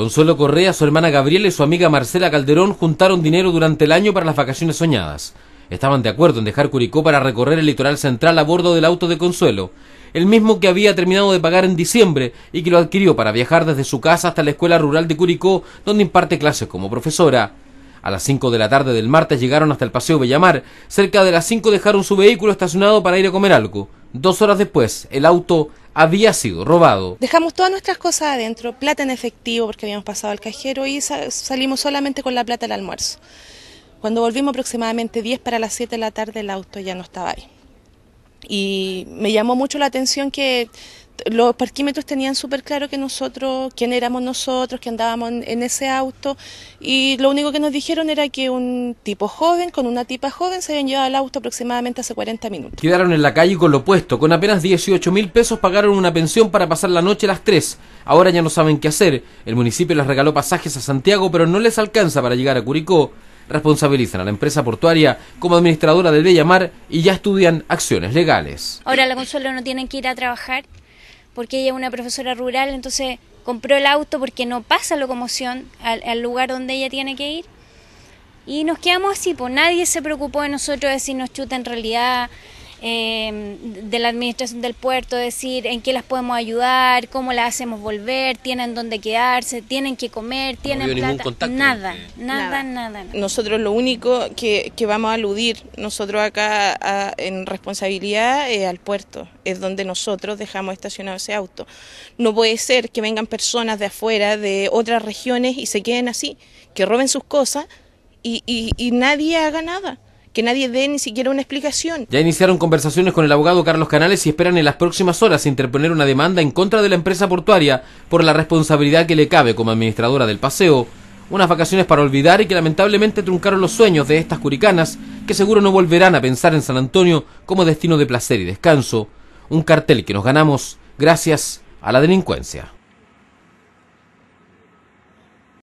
Consuelo Correa, su hermana Gabriela y su amiga Marcela Calderón juntaron dinero durante el año para las vacaciones soñadas. Estaban de acuerdo en dejar Curicó para recorrer el litoral central a bordo del auto de Consuelo, el mismo que había terminado de pagar en diciembre y que lo adquirió para viajar desde su casa hasta la escuela rural de Curicó, donde imparte clases como profesora. A las 5 de la tarde del martes llegaron hasta el Paseo Bellamar. Cerca de las 5 dejaron su vehículo estacionado para ir a comer algo. Dos horas después, el auto había sido robado. Dejamos todas nuestras cosas adentro, plata en efectivo porque habíamos pasado al cajero y salimos solamente con la plata del almuerzo. Cuando volvimos aproximadamente 10 para las 7 de la tarde el auto ya no estaba ahí. Y me llamó mucho la atención que los parquímetros tenían súper claro que nosotros, quién éramos nosotros, que andábamos en, ese auto, y lo único que nos dijeron era que un tipo joven con una tipa joven se habían llevado al auto aproximadamente hace 40 minutos. Quedaron en la calle con lo puesto, con apenas 18 mil pesos pagaron una pensión para pasar la noche a las 3. Ahora ya no saben qué hacer, el municipio les regaló pasajes a Santiago, pero no les alcanza para llegar a Curicó responsabilizan a la empresa portuaria como administradora del Bellamar y ya estudian acciones legales. Ahora la consuelo no tienen que ir a trabajar porque ella es una profesora rural, entonces compró el auto porque no pasa locomoción al, lugar donde ella tiene que ir. Y nos quedamos así, pues nadie se preocupó de nosotros de nos chuta en realidad Em, de la administración del puerto, decir en qué las podemos ayudar, cómo las hacemos volver, tienen dónde quedarse, tienen que comer, tienen plata, nada, nada, nada, Nosotros lo único que, que vamos a aludir nosotros acá en responsabilidad al puerto, es donde nosotros dejamos estacionado ese auto. No puede ser que vengan personas de afuera, de otras regiones y se queden así, que roben sus cosas y, y nadie haga nada que nadie dé ni siquiera una explicación. Ya iniciaron conversaciones con el abogado Carlos Canales y esperan en las próximas horas interponer una demanda en contra de la empresa portuaria por la responsabilidad que le cabe como administradora del paseo. Unas vacaciones para olvidar y que lamentablemente truncaron los sueños de estas curicanas que seguro no volverán a pensar en San Antonio como destino de placer y descanso. Un cartel que nos ganamos gracias a la delincuencia.